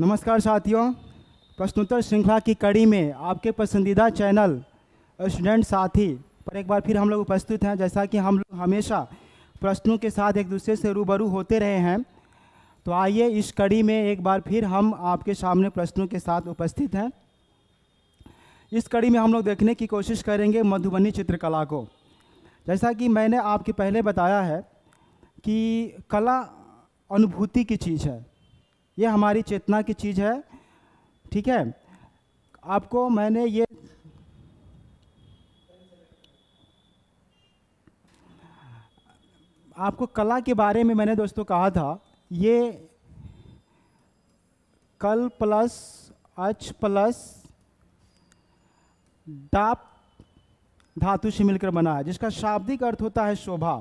नमस्कार साथियों प्रश्नोत्तर श्रृंखला की कड़ी में आपके पसंदीदा चैनल स्टूडेंट साथी पर एक बार फिर हम लोग उपस्थित हैं जैसा कि हम लोग हमेशा प्रश्नों के साथ एक दूसरे से रूबरू होते रहे हैं तो आइए इस कड़ी में एक बार फिर हम आपके सामने प्रश्नों के साथ उपस्थित हैं इस कड़ी में हम लोग देखने की कोशिश करेंगे मधुबनी चित्रकला को जैसा कि मैंने आपके पहले बताया है कि कला अनुभूति की चीज़ है ये हमारी चेतना की चीज़ है ठीक है आपको मैंने ये आपको कला के बारे में मैंने दोस्तों कहा था ये कल प्लस अच प्लस डाप धातु से मिलकर बना है जिसका शाब्दिक अर्थ होता है शोभा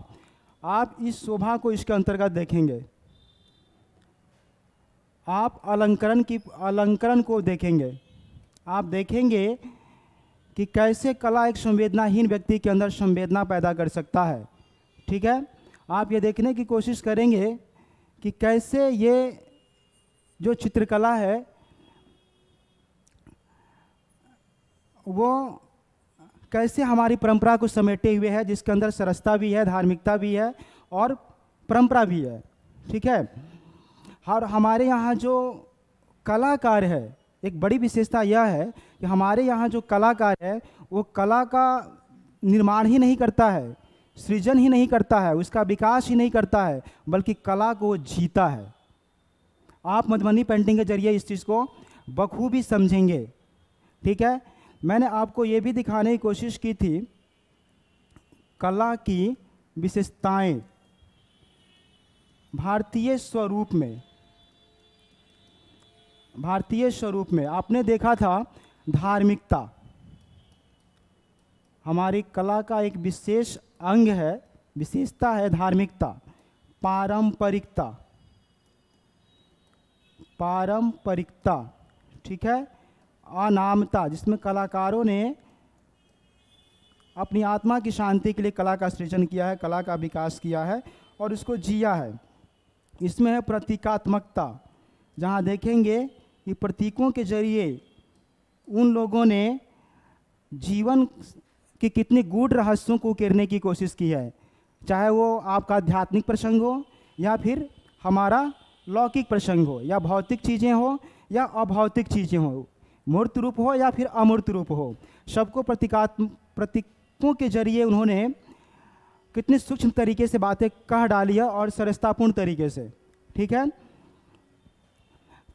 आप इस शोभा को इसके अंतर्गत देखेंगे आप अलंकरण की अलंकरण को देखेंगे आप देखेंगे कि कैसे कला एक संवेदनाहीन व्यक्ति के अंदर संवेदना पैदा कर सकता है ठीक है आप ये देखने की कोशिश करेंगे कि कैसे ये जो चित्रकला है वो कैसे हमारी परंपरा को समेटे हुए है जिसके अंदर सरसता भी है धार्मिकता भी है और परंपरा भी है ठीक है और हमारे यहाँ जो कलाकार है एक बड़ी विशेषता यह है कि हमारे यहाँ जो कलाकार है वो कला का निर्माण ही नहीं करता है सृजन ही नहीं करता है उसका विकास ही नहीं करता है बल्कि कला को जीता है आप मधुबनी पेंटिंग के जरिए इस चीज़ को बखूबी समझेंगे ठीक है मैंने आपको ये भी दिखाने की कोशिश की थी कला की विशेषताएं भारतीय स्वरूप में भारतीय स्वरूप में आपने देखा था धार्मिकता हमारी कला का एक विशेष अंग है विशेषता है धार्मिकता पारंपरिकता पारंपरिकता ठीक है अनामता जिसमें कलाकारों ने अपनी आत्मा की शांति के लिए कला का सृजन किया है कला का विकास किया है और उसको जिया है इसमें है प्रतीकात्मकता जहाँ देखेंगे कि प्रतीकों के जरिए उन लोगों ने जीवन के कितने गूढ़ रहस्यों को उकेरने की कोशिश की है चाहे वो आपका आध्यात्मिक प्रसंग हो या फिर हमारा लौकिक प्रसंग हो या भौतिक चीज़ें हो या अभौतिक चीज़ें हो मूर्त रूप हो या फिर अमूर्त रूप हो सबको प्रतीकात्म प्रतीकों के जरिए उन्होंने कितने सूक्ष्म तरीके से बातें कह डाली है और सरसतापूर्ण तरीके से ठीक है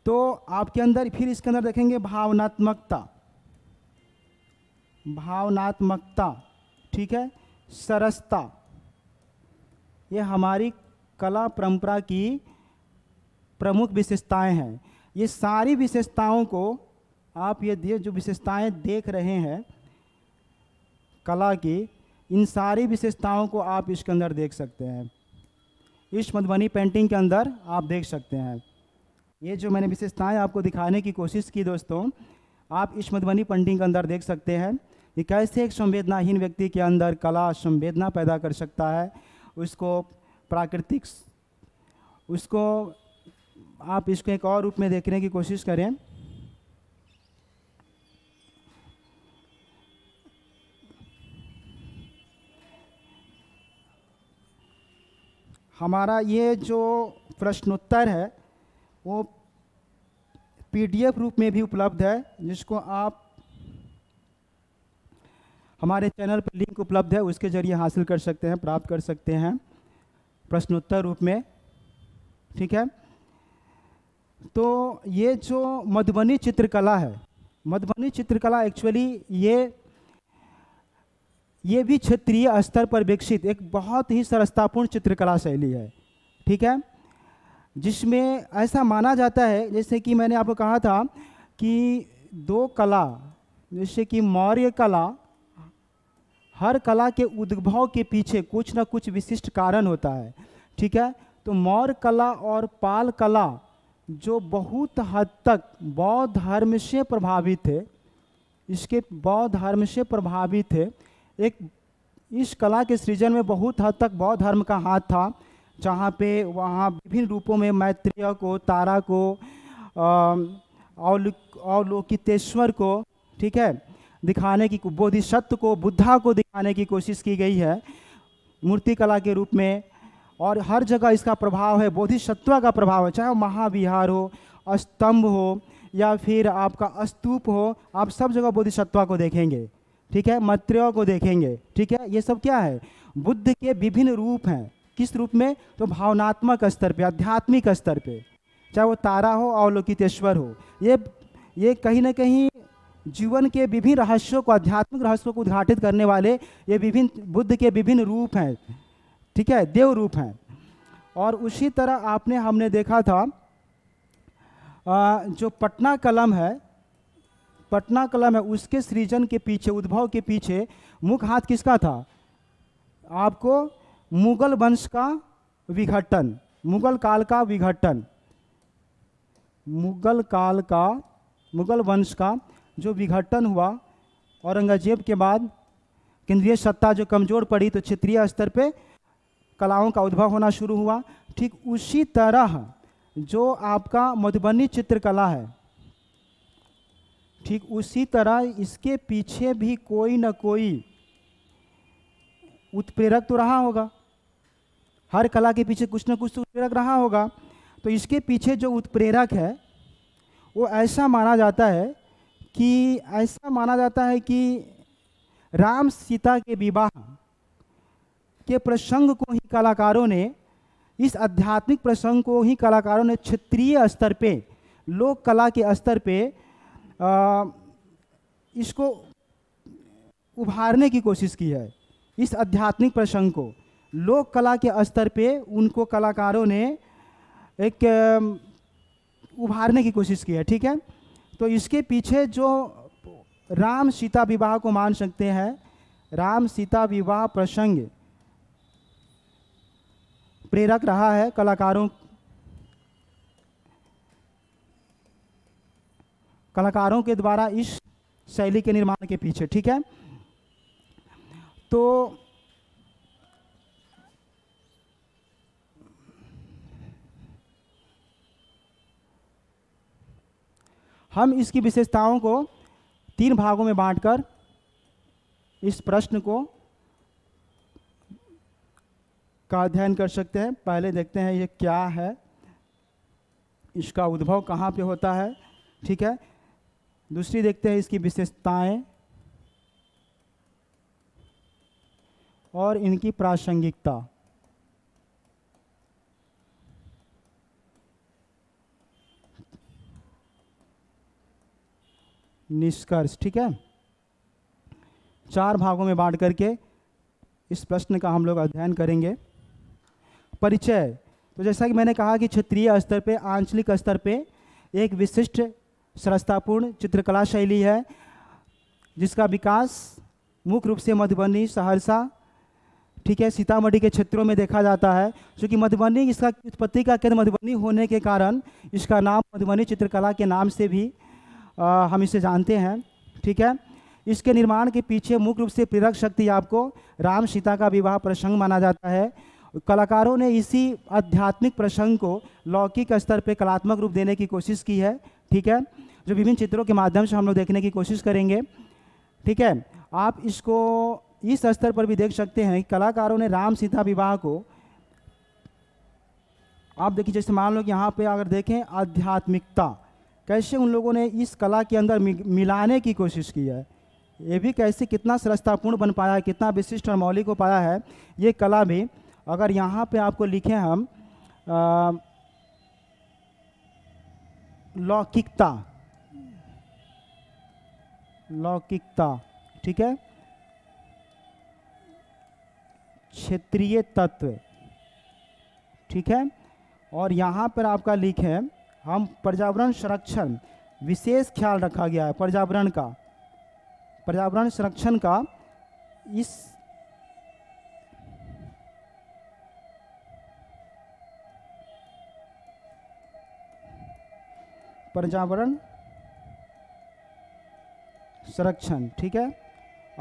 तो आपके अंदर फिर इसके अंदर देखेंगे भावनात्मकता भावनात्मकता ठीक है सरसता ये हमारी कला परंपरा की प्रमुख विशेषताएं हैं ये सारी विशेषताओं को आप ये जो विशेषताएं देख रहे हैं कला की इन सारी विशेषताओं को आप इसके अंदर देख सकते हैं इस मधुबनी पेंटिंग के अंदर आप देख सकते हैं ये जो मैंने विशेषताएं आपको दिखाने की कोशिश की दोस्तों आप इस मधुबनी पेंटिंग के अंदर देख सकते हैं कि कैसे एक संवेदनाहीन व्यक्ति के अंदर कला संवेदना पैदा कर सकता है उसको प्राकृतिक उसको आप इसको एक और रूप में देखने की कोशिश करें हमारा ये जो प्रश्नोत्तर है वो पीडीएफ रूप में भी उपलब्ध है जिसको आप हमारे चैनल पर लिंक उपलब्ध है उसके ज़रिए हासिल कर सकते हैं प्राप्त कर सकते हैं प्रश्नोत्तर रूप में ठीक है तो ये जो मधुबनी चित्रकला है मधुबनी चित्रकला एक्चुअली ये ये भी क्षेत्रीय स्तर पर विकसित एक बहुत ही सरसतापूर्ण चित्रकला शैली है ठीक है जिसमें ऐसा माना जाता है जैसे कि मैंने आपको कहा था कि दो कला जैसे कि मौर्य कला हर कला के उद्भव के पीछे कुछ ना कुछ विशिष्ट कारण होता है ठीक है तो मौर्य कला और पाल कला जो बहुत हद तक बौद्ध धर्म से प्रभावित थे इसके बौद्ध धर्म से प्रभावित थे एक इस कला के सृजन में बहुत हद तक बौद्ध धर्म का हाथ था जहाँ पे वहाँ विभिन्न रूपों में मैत्रेय को तारा को अवलोकितेश्वर को ठीक है दिखाने की बोधिसत्व को बुद्धा को दिखाने की कोशिश की गई है मूर्तिकला के रूप में और हर जगह इसका प्रभाव है बोधिसत्व का प्रभाव है चाहे वो महाविहार हो स्तंभ हो या फिर आपका स्तूप हो आप सब जगह बोधिसत्व को देखेंगे ठीक है मत्रियों को देखेंगे ठीक है ये सब क्या है बुद्ध के विभिन्न रूप हैं किस रूप में तो भावनात्मक स्तर पे आध्यात्मिक स्तर पे चाहे वो तारा हो अवलोकितेश्वर हो ये ये कहीं ना कहीं जीवन के विभिन्न रहस्यों को आध्यात्मिक रहस्यों को उद्घाटित करने वाले ये विभिन्न बुद्ध के विभिन्न रूप हैं ठीक है देव रूप हैं और उसी तरह आपने हमने देखा था आ, जो पटना कलम है पटना कलम है उसके सृजन के पीछे उद्भव के पीछे मुख हाथ किसका था आपको मुगल वंश का विघटन मुगल काल का विघटन मुगल काल का मुगल वंश का जो विघटन हुआ औरंगजेब के बाद केंद्रीय सत्ता जो कमज़ोर पड़ी तो क्षेत्रीय स्तर पे कलाओं का उद्भव होना शुरू हुआ ठीक उसी तरह जो आपका मधुबनी चित्रकला है ठीक उसी तरह इसके पीछे भी कोई ना कोई उत्प्रेरक तो रहा होगा हर कला के पीछे कुछ ना कुछ तो उत्प्रेरक रहा होगा तो इसके पीछे जो उत्प्रेरक है वो ऐसा माना जाता है कि ऐसा माना जाता है कि राम सीता के विवाह के प्रसंग को ही कलाकारों ने इस आध्यात्मिक प्रसंग को ही कलाकारों ने क्षेत्रीय स्तर पे लोक कला के स्तर पे आ, इसको उभारने की कोशिश की है इस आध्यात्मिक प्रसंग को लोक कला के स्तर पे उनको कलाकारों ने एक उभारने की कोशिश की है ठीक है तो इसके पीछे जो राम सीता विवाह को मान सकते हैं राम सीता विवाह प्रसंग प्रेरक रहा है कलाकारों कलाकारों के द्वारा इस शैली के निर्माण के पीछे ठीक है तो हम इसकी विशेषताओं को तीन भागों में बांटकर इस प्रश्न को का अध्ययन कर सकते हैं पहले देखते हैं ये क्या है इसका उद्भव कहाँ पे होता है ठीक है दूसरी देखते हैं इसकी विशेषताएं और इनकी प्रासंगिकता निष्कर्ष ठीक है चार भागों में बांट करके इस प्रश्न का हम लोग अध्ययन करेंगे परिचय तो जैसा कि मैंने कहा कि क्षेत्रीय स्तर पे आंचलिक स्तर पे एक विशिष्ट सरसतापूर्ण चित्रकला शैली है जिसका विकास मुख्य रूप से मधुबनी सहरसा ठीक है सीतामढ़ी के क्षेत्रों में देखा जाता है क्योंकि मधुबनी इसका उत्पत्ति का केंद्र मधुबनी होने के कारण इसका नाम मधुबनी चित्रकला के नाम से भी हम इसे जानते हैं ठीक है इसके निर्माण के पीछे मुख्य रूप से प्रेरक शक्ति आपको राम सीता का विवाह प्रसंग माना जाता है कलाकारों ने इसी आध्यात्मिक प्रसंग को लौकिक स्तर पर कलात्मक रूप देने की कोशिश की है ठीक है जो विभिन्न चित्रों के माध्यम से हम लोग देखने की कोशिश करेंगे ठीक है आप इसको इस स्तर पर भी देख सकते हैं कलाकारों ने राम सीता विवाह को आप देखिए जैसे मान लो कि यहाँ पे अगर देखें आध्यात्मिकता कैसे उन लोगों ने इस कला के अंदर मिलाने की कोशिश की है ये भी कैसे कितना श्रष्टापूर्ण बन पाया है कितना विशिष्ट और मौलिक हो पाया है ये कला भी अगर यहाँ पे आपको लिखे हम लौकिकता लौकिकता ठीक है क्षेत्रीय तत्व ठीक है और यहाँ पर आपका लिखे है हम पर्यावरण संरक्षण विशेष ख्याल रखा गया है पर्यावरण का पर्यावरण संरक्षण का इस पर्यावरण संरक्षण ठीक है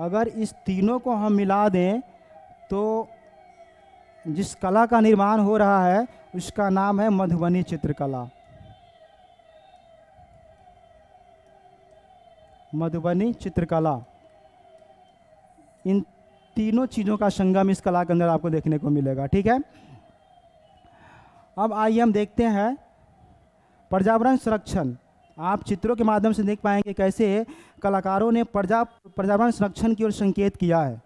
अगर इस तीनों को हम मिला दें तो जिस कला का निर्माण हो रहा है उसका नाम है मधुबनी चित्रकला मधुबनी चित्रकला इन तीनों चीज़ों का संगम इस कला के अंदर आपको देखने को मिलेगा ठीक है अब आइए हम देखते हैं पर्यावरण संरक्षण आप चित्रों के माध्यम से देख पाएंगे कैसे कलाकारों ने प्रजा पर्यावरण संरक्षण की ओर संकेत किया है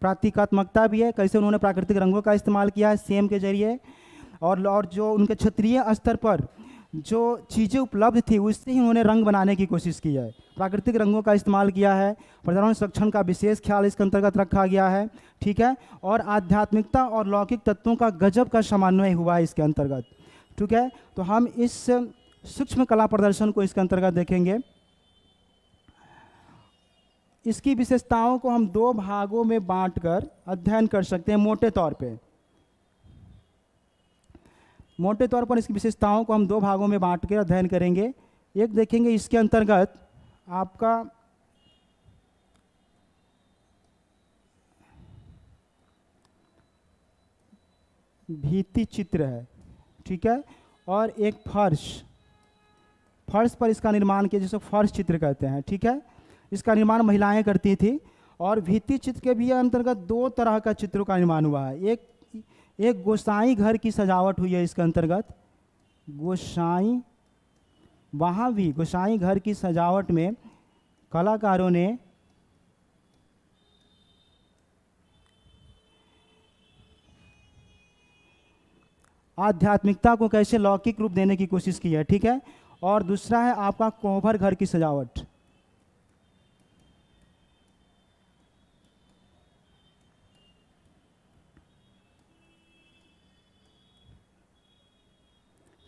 प्रातिकात्मकता भी है कैसे उन्होंने प्राकृतिक रंगों का इस्तेमाल किया है सेम के जरिए और और जो उनके क्षेत्रीय स्तर पर जो चीज़ें उपलब्ध थी उससे ही उन्होंने रंग बनाने की कोशिश की है प्राकृतिक रंगों का इस्तेमाल किया है पर्यावरण संरक्षण का विशेष ख्याल इसके अंतर्गत रखा गया है ठीक है और आध्यात्मिकता और लौकिक तत्वों का गजब का समन्वय हुआ है इसके अंतर्गत ठीक है तो हम इस सूक्ष्म कला प्रदर्शन को इसके अंतर्गत देखेंगे इसकी विशेषताओं को हम दो भागों में बांटकर अध्ययन कर सकते हैं मोटे तौर पे मोटे तौर पर इसकी विशेषताओं को हम दो भागों में बांट कर अध्ययन करेंगे एक देखेंगे इसके अंतर्गत आपका भीति चित्र है ठीक है और एक फर्श फर्श पर इसका निर्माण किया जिसको फर्श चित्र कहते हैं ठीक है इसका निर्माण महिलाएं करती थी और भीति चित्र के भी अंतर्गत दो तरह का चित्रों का निर्माण हुआ है एक एक गोसाई घर की सजावट हुई है इसके अंतर्गत गोसाई वहाँ भी गोसाई घर की सजावट में कलाकारों ने आध्यात्मिकता को कैसे लौकिक रूप देने की कोशिश की है ठीक है और दूसरा है आपका कोहबर घर की सजावट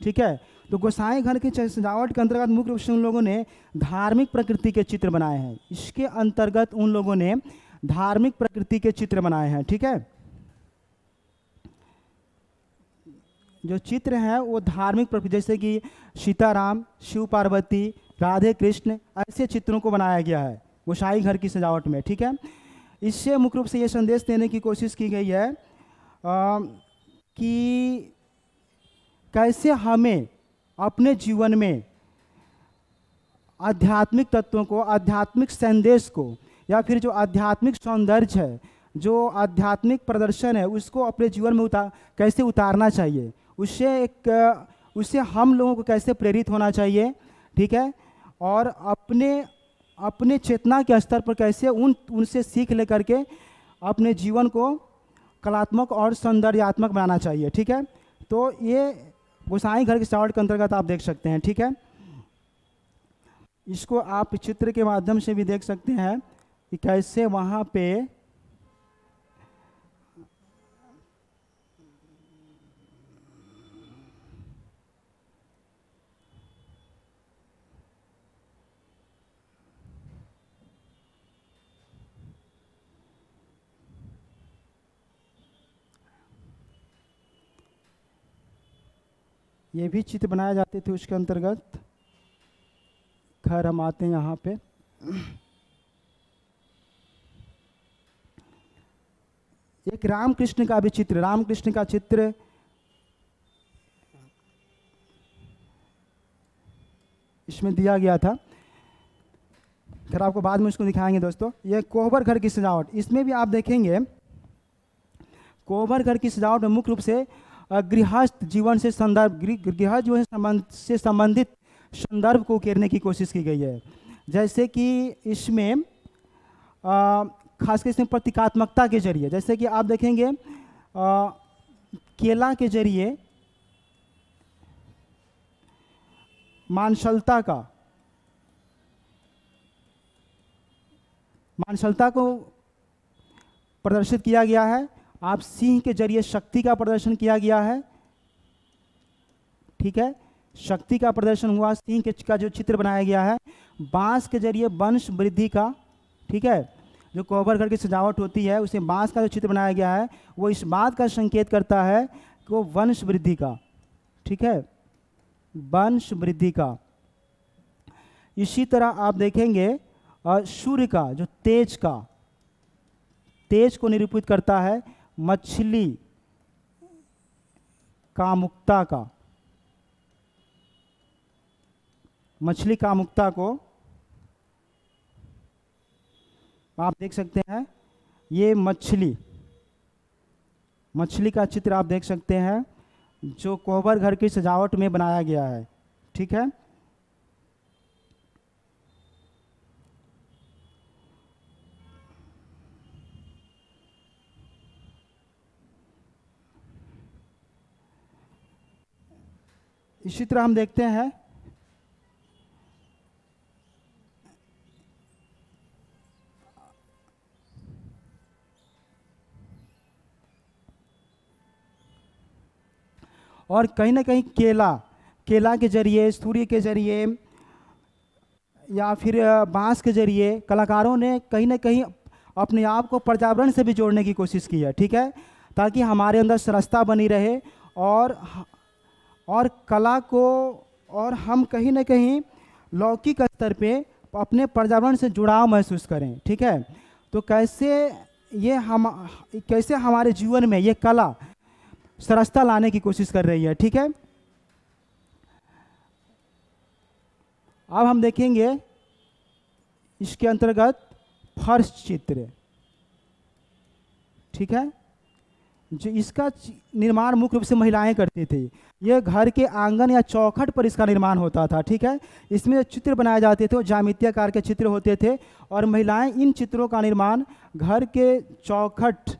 ठीक है तो गोसाई घर की सजावट के अंतर्गत मुख्य रूप से उन लोगों ने धार्मिक प्रकृति के चित्र बनाए हैं इसके अंतर्गत उन लोगों ने धार्मिक प्रकृति के चित्र बनाए हैं ठीक है जो चित्र हैं वो धार्मिक प्रकृति जैसे कि सीताराम शिव पार्वती राधे कृष्ण ऐसे चित्रों को बनाया गया है गोसाई घर की सजावट में ठीक है इससे मुख्य रूप से ये संदेश देने की कोशिश की गई है आ, कि कैसे हमें अपने जीवन में आध्यात्मिक तत्वों को आध्यात्मिक संदेश को या फिर जो आध्यात्मिक सौंदर्य है जो आध्यात्मिक प्रदर्शन है उसको अपने जीवन में उतार कैसे उतारना चाहिए उससे एक उससे हम लोगों को कैसे प्रेरित होना चाहिए ठीक है और अपने अपने चेतना के स्तर पर कैसे उन उनसे सीख ले के अपने जीवन को कलात्मक और सौंदर्यात्मक बनाना चाहिए ठीक है तो ये गोसाई घर के शॉर्ट के अंतर्गत आप देख सकते हैं ठीक है इसको आप चित्र के माध्यम से भी देख सकते हैं कि कैसे वहाँ पे ये भी चित्र बनाए जाते थे उसके अंतर्गत खैर हम आते हैं यहाँ पे एक रामकृष्ण का भी चित्र रामकृष्ण का चित्र इसमें दिया गया था फिर आपको बाद में उसको दिखाएंगे दोस्तों ये कोहबर घर की सजावट इसमें भी आप देखेंगे कोहबर घर की सजावट में मुख्य रूप से गृहस्थ जीवन से संदर्भ गृह जीवन संबंध से संबंधित संदर्भ को घेरने की कोशिश की गई है जैसे कि इसमें खासकर इसमें प्रतीकात्मकता के जरिए जैसे कि आप देखेंगे आ, केला के जरिए मानसलता का मानसलता को प्रदर्शित किया गया है आप सिंह के जरिए शक्ति का प्रदर्शन किया गया है ठीक है शक्ति का प्रदर्शन हुआ सिंह के का जो चित्र बनाया गया है बांस के जरिए वंश वृद्धि का ठीक है जो कोबर घर की सजावट होती है उसे बांस का जो चित्र बनाया गया है वो इस बात का संकेत करता है कि वो वंश वृद्धि का ठीक है वंश वृद्धि का इसी तरह आप देखेंगे सूर्य का जो तेज का तेज को निरूपित करता है मछली कामुकता का मछली कामुकता को आप देख सकते हैं ये मछली मछली का चित्र आप देख सकते हैं जो कोहबर घर की सजावट में बनाया गया है ठीक है इसी तरह हम देखते हैं और कहीं ना कहीं केला केला के जरिए सूर्य के जरिए या फिर बांस के जरिए कलाकारों ने कहीं ना कहीं अपने आप को पर्यावरण से भी जोड़ने की कोशिश की है ठीक है ताकि हमारे अंदर सरसता बनी रहे और और कला को और हम कहीं ना कहीं लौकिक स्तर पे अपने पर्यावरण से जुड़ाव महसूस करें ठीक है तो कैसे ये हम कैसे हमारे जीवन में ये कला सरसता लाने की कोशिश कर रही है ठीक है अब हम देखेंगे इसके अंतर्गत फर्श चित्र ठीक है जो इसका निर्माण मुख्य रूप से महिलाएं करती थी यह घर के आंगन या चौखट पर इसका निर्माण होता था ठीक है इसमें चित्र बनाए जाते थे वो जामितियाकार के चित्र होते थे और महिलाएं इन चित्रों का निर्माण घर के चौखट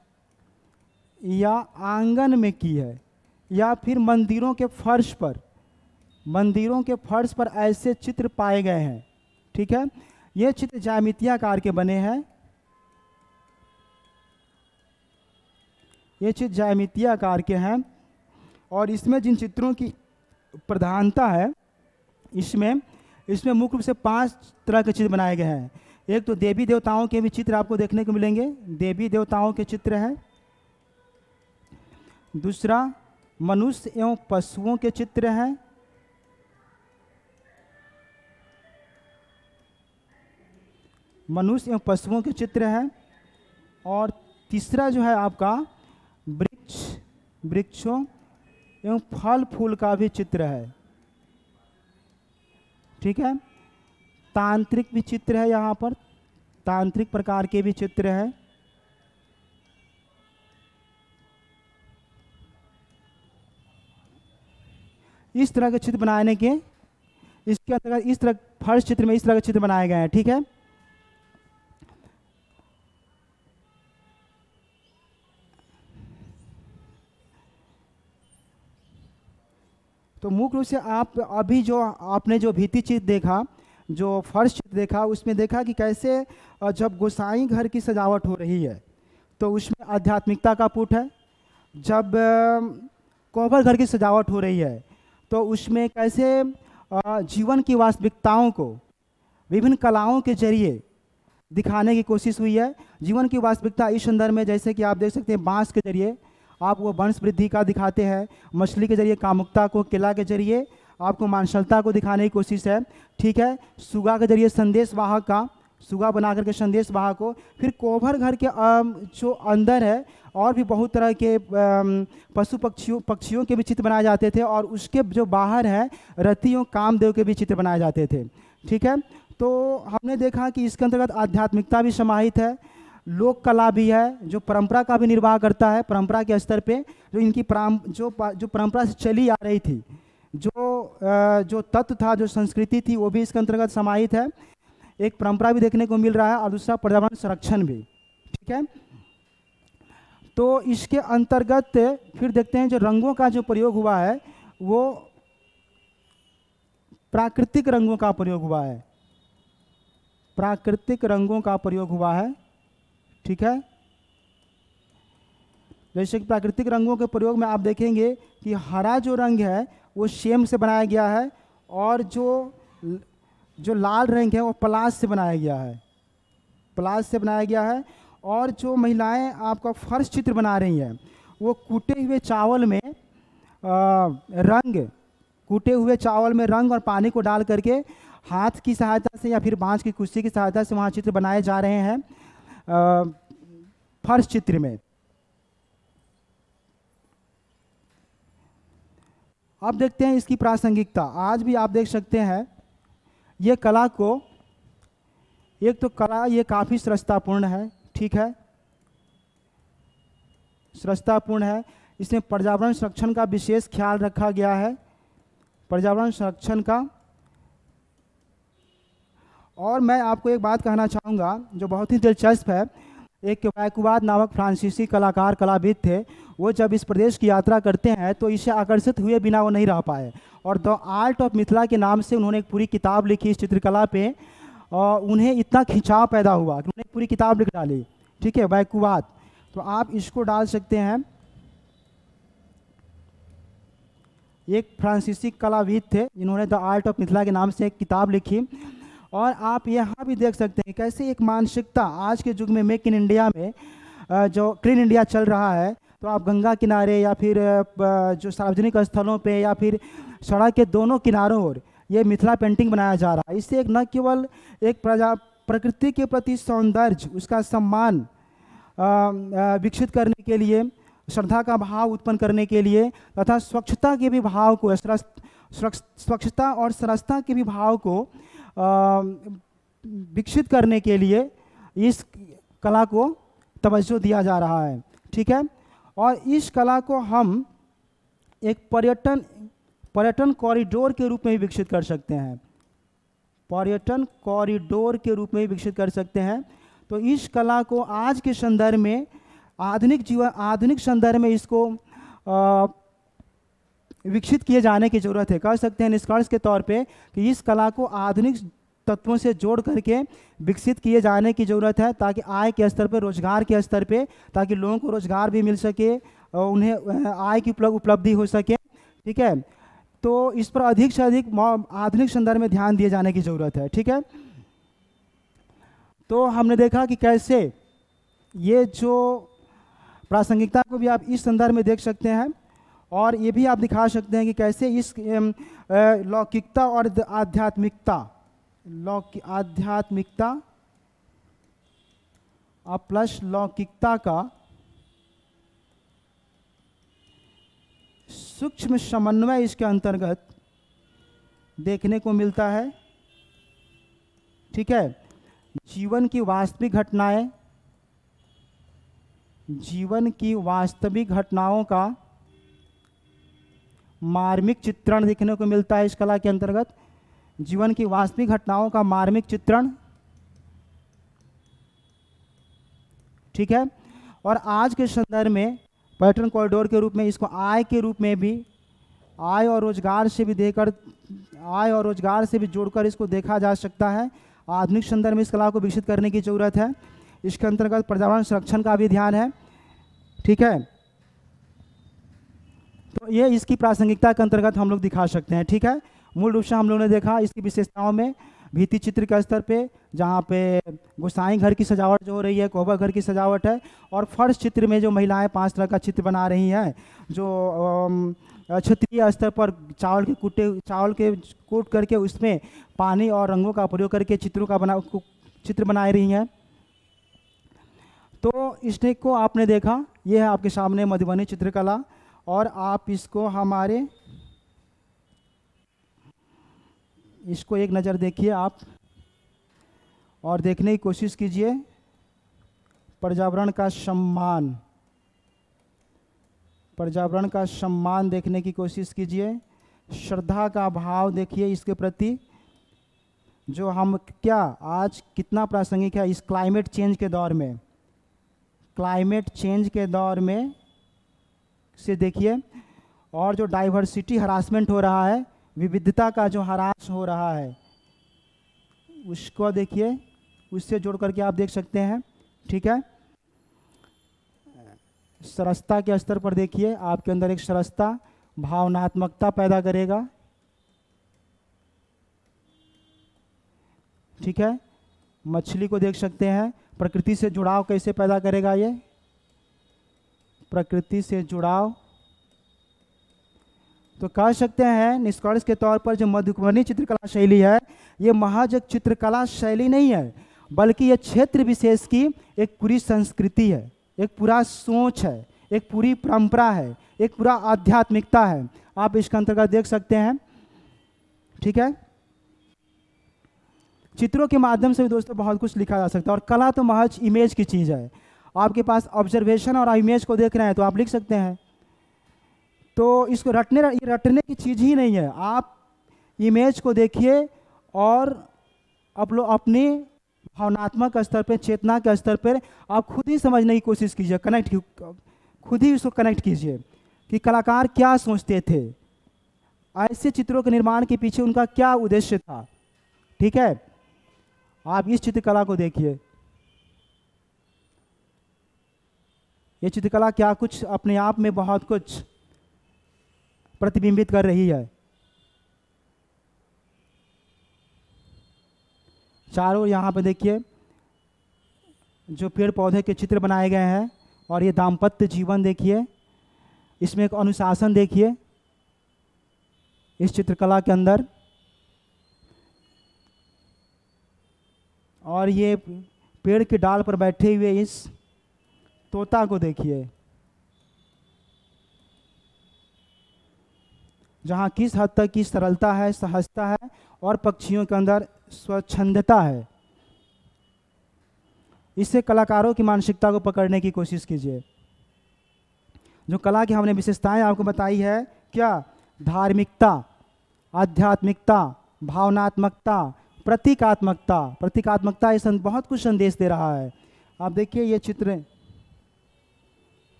या आंगन में की है या फिर मंदिरों के फर्श पर मंदिरों के फर्श पर ऐसे चित्र पाए गए हैं ठीक है ये चित्र जामितियाकार के बने हैं ये चित्र ज्यामितीय आकार के हैं और इसमें जिन चित्रों की प्रधानता है इसमें इसमें मुख्य रूप से पांच तरह के चित्र बनाए गए हैं एक तो देवी देवताओं के भी चित्र आपको देखने को मिलेंगे देवी देवताओं के चित्र हैं दूसरा मनुष्य एवं पशुओं के चित्र हैं मनुष्य एवं पशुओं के चित्र हैं और तीसरा जो है आपका वृक्षों एवं फल फूल का भी चित्र है ठीक है तांत्रिक भी चित्र है यहाँ पर तांत्रिक प्रकार के भी चित्र है इस तरह के चित्र बनाने के इसके अंतर्गत इस तरह फर्श चित्र में इस तरह के चित्र बनाए गए हैं ठीक है तो मुख्य रूप से आप अभी जो आपने जो भीति चित्र देखा जो फर्श चित्र देखा उसमें देखा कि कैसे जब गोसाई घर की सजावट हो रही है तो उसमें आध्यात्मिकता का पुट है जब कोबर घर की सजावट हो रही है तो उसमें कैसे जीवन की वास्तविकताओं को विभिन्न कलाओं के जरिए दिखाने की कोशिश हुई है जीवन की वास्तविकता इस संदर्भ में जैसे कि आप देख सकते हैं बांस के जरिए आप वो वंश वृद्धि का दिखाते हैं मछली के जरिए कामुकता को किला के जरिए आपको मानसलता को दिखाने की कोशिश है ठीक है सुगा के जरिए संदेश वाहक का सुगा बना करके संदेश वाहक को फिर कोभर घर के जो अंदर है और भी बहुत तरह के पशु पक्षियों पक्षियों के भी चित्र बनाए जाते थे और उसके जो बाहर है रतियों कामदेव के भी चित्र बनाए जाते थे ठीक है तो हमने देखा कि इसके अंतर्गत आध्यात्मिकता भी समाहित है लोक कला भी है जो परंपरा का भी निर्वाह करता है परंपरा के स्तर पे जो इनकी प्राम जो जो परंपरा से चली आ रही थी जो जो तत्व था जो संस्कृति थी वो भी इसके अंतर्गत समाहित है एक परंपरा भी देखने को मिल रहा है और दूसरा पर्यावरण संरक्षण भी ठीक है तो इसके अंतर्गत फिर देखते हैं जो रंगों का जो प्रयोग हुआ है वो प्राकृतिक रंगों का प्रयोग हुआ है प्राकृतिक रंगों का प्रयोग हुआ है ठीक है जैसे कि प्राकृतिक रंगों के प्रयोग में आप देखेंगे कि हरा जो रंग है वो शेम से बनाया गया है और जो जो लाल रंग है वो पलाश से बनाया गया है पलाश से बनाया गया है और जो महिलाएं आपका फर्श चित्र बना रही हैं वो कूटे हुए चावल में आ, रंग कूटे हुए चावल में रंग और पानी को डाल करके हाथ की सहायता से या फिर बाँस की कुर्सी की सहायता से वहाँ चित्र बनाए जा रहे हैं फर्स्ट चित्र में आप देखते हैं इसकी प्रासंगिकता आज भी आप देख सकते हैं ये कला को एक तो कला ये काफ़ी सृष्टापूर्ण है ठीक है सृष्टापूर्ण है इसमें पर्यावरण संरक्षण का विशेष ख्याल रखा गया है पर्यावरण संरक्षण का और मैं आपको एक बात कहना चाहूँगा जो बहुत ही दिलचस्प है एक वैकुवाद नामक फ्रांसीसी कलाकार कलाविद थे वो जब इस प्रदेश की यात्रा करते हैं तो इसे आकर्षित हुए बिना वो नहीं रह पाए और द आर्ट ऑफ मिथिला के नाम से उन्होंने एक पूरी किताब लिखी इस चित्रकला पे और उन्हें इतना खिंचाव पैदा हुआ कि उन्होंने पूरी किताब लिख डाली ठीक है वैकुवाद तो आप इसको डाल सकते हैं एक फ्रांसीसी कलाविद थे जिन्होंने द आर्ट ऑफ मिथिला के नाम से एक किताब लिखी और आप यहाँ भी देख सकते हैं कैसे एक मानसिकता आज के युग में मेक इन इंडिया में जो क्लीन इंडिया चल रहा है तो आप गंगा किनारे या फिर जो सार्वजनिक स्थलों पे या फिर सड़क के दोनों किनारों ओर ये मिथिला पेंटिंग बनाया जा रहा है इससे एक न केवल एक प्रजा प्रकृति के प्रति सौंदर्य उसका सम्मान विकसित करने के लिए श्रद्धा का भाव उत्पन्न करने के लिए तथा स्वच्छता के भी भाव को स्वच्छता और सरसता के भी भाव को विकसित करने के लिए इस कला को तवज्जो दिया जा रहा है ठीक है और इस कला को हम एक पर्यटन पर्यटन कॉरिडोर के रूप में भी विकसित कर सकते हैं पर्यटन कॉरिडोर के रूप में भी विकसित कर सकते हैं तो इस कला को आज के संदर्भ में आधुनिक जीवन आधुनिक संदर्भ में इसको आ, विकसित किए जाने की ज़रूरत है कह सकते हैं निष्कर्ष के तौर पे कि इस कला को आधुनिक तत्वों से जोड़ करके विकसित किए जाने की ज़रूरत है ताकि आय के स्तर पर रोजगार के स्तर पर ताकि लोगों को रोजगार भी मिल सके और उन्हें आय की उपलब्धि हो सके ठीक है तो इस पर अधिक से अधिक आधुनिक संदर्भ में ध्यान दिए जाने की ज़रूरत है ठीक है तो हमने देखा कि कैसे ये जो प्रासंगिकता को भी आप इस संदर्भ में देख सकते हैं और ये भी आप दिखा सकते हैं कि कैसे इस लौकिकता और आध्यात्मिकता लौक आध्यात्मिकता और प्लस लौकिकता का सूक्ष्म समन्वय इसके अंतर्गत देखने को मिलता है ठीक है जीवन की वास्तविक घटनाएं जीवन की वास्तविक घटनाओं का मार्मिक चित्रण देखने को मिलता है इस कला के अंतर्गत जीवन की वास्तविक घटनाओं का मार्मिक चित्रण ठीक है और आज के संदर्भ में पर्यटन कॉरिडोर के रूप में इसको आय के रूप में भी आय और रोजगार से भी देकर आय और रोजगार से भी जोड़कर इसको देखा जा सकता है आधुनिक संदर्भ में इस कला को विकसित करने की ज़रूरत है इसके अंतर्गत पर्यावरण संरक्षण का भी ध्यान है ठीक है तो ये इसकी प्रासंगिकता के अंतर्गत हम लोग दिखा सकते हैं ठीक है मूल रूप से हम लोगों ने देखा इसकी विशेषताओं में भीति चित्र के स्तर पे जहाँ पे गोसाई घर की सजावट जो हो रही है कोबा घर की सजावट है और फर्श चित्र में जो महिलाएं पांच तरह का चित्र बना रही हैं जो क्षेत्रीय स्तर पर चावल के कुटे चावल के कूट करके उसमें पानी और रंगों का प्रयोग करके चित्रों का बना चित्र बनाए रही हैं तो इसने को आपने देखा ये है आपके सामने मधुबनी चित्रकला और आप इसको हमारे इसको एक नज़र देखिए आप और देखने की कोशिश कीजिए पर्यावरण का सम्मान पर्यावरण का सम्मान देखने की कोशिश कीजिए श्रद्धा का भाव देखिए इसके प्रति जो हम क्या आज कितना प्रासंगिक है इस क्लाइमेट चेंज के दौर में क्लाइमेट चेंज के दौर में से देखिए और जो डाइवर्सिटी हरासमेंट हो रहा है विविधता का जो हरास हो रहा है उसको देखिए उससे जोड़ करके आप देख सकते हैं ठीक है सरसता के स्तर पर देखिए आपके अंदर एक सरसता भावनात्मकता पैदा करेगा ठीक है मछली को देख सकते हैं प्रकृति से जुड़ाव कैसे पैदा करेगा ये प्रकृति से जुड़ाव तो कह सकते हैं निष्कर्ष के तौर पर जो मधुबनी चित्रकला शैली है ये महज एक चित्रकला शैली नहीं है बल्कि यह क्षेत्र विशेष की एक पूरी संस्कृति है एक पूरा सोच है एक पूरी परंपरा है एक पूरा आध्यात्मिकता है आप इसका अंतर्गत देख सकते हैं ठीक है चित्रों के माध्यम से भी दोस्तों बहुत कुछ लिखा जा सकता है और कला तो महज इमेज की चीज़ है आपके पास ऑब्जर्वेशन और इमेज को देख रहे हैं तो आप लिख सकते हैं तो इसको रटने ये रटने की चीज़ ही नहीं है आप इमेज को देखिए और आप लोग अपने भावनात्मक स्तर पर चेतना के स्तर पर आप खुद ही समझने की कोशिश कीजिए कनेक्ट खुद ही उसको कनेक्ट कीजिए कि कलाकार क्या सोचते थे ऐसे चित्रों के निर्माण के पीछे उनका क्या उद्देश्य था ठीक है आप इस चित्रकला को देखिए ये चित्रकला क्या कुछ अपने आप में बहुत कुछ प्रतिबिंबित कर रही है चारों यहाँ पे देखिए जो पेड़ पौधे के चित्र बनाए गए हैं और ये दाम्पत्य जीवन देखिए इसमें एक अनुशासन देखिए इस चित्रकला के अंदर और ये पेड़ के डाल पर बैठे हुए इस तोता को देखिए जहाँ किस हद तक की सरलता है सहजता है और पक्षियों के अंदर स्वच्छंदता है इससे कलाकारों की मानसिकता को पकड़ने की कोशिश कीजिए जो कला की हमने विशेषताएं आपको बताई है क्या धार्मिकता आध्यात्मिकता भावनात्मकता प्रतीकात्मकता प्रतीकात्मकता ये बहुत कुछ संदेश दे रहा है आप देखिए ये चित्र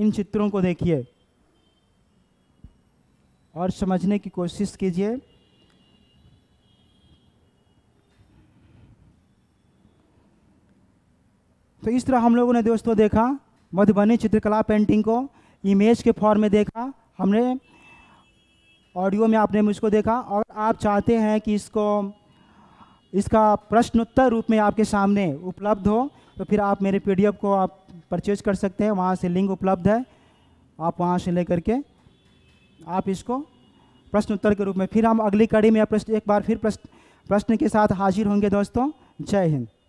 इन चित्रों को देखिए और समझने की कोशिश कीजिए तो इस तरह हम लोगों ने दोस्तों देखा मधुबनी चित्रकला पेंटिंग को इमेज के फॉर्म में देखा हमने ऑडियो में आपने मुझको देखा और आप चाहते हैं कि इसको इसका प्रश्नोत्तर रूप में आपके सामने उपलब्ध हो तो फिर आप मेरे पी को आप परचेज कर सकते हैं वहाँ से लिंक उपलब्ध है आप वहाँ से ले करके आप इसको प्रश्न उत्तर के रूप में फिर हम अगली कड़ी में प्रश्न एक बार फिर प्रश्न प्रश्न के साथ हाजिर होंगे दोस्तों जय हिंद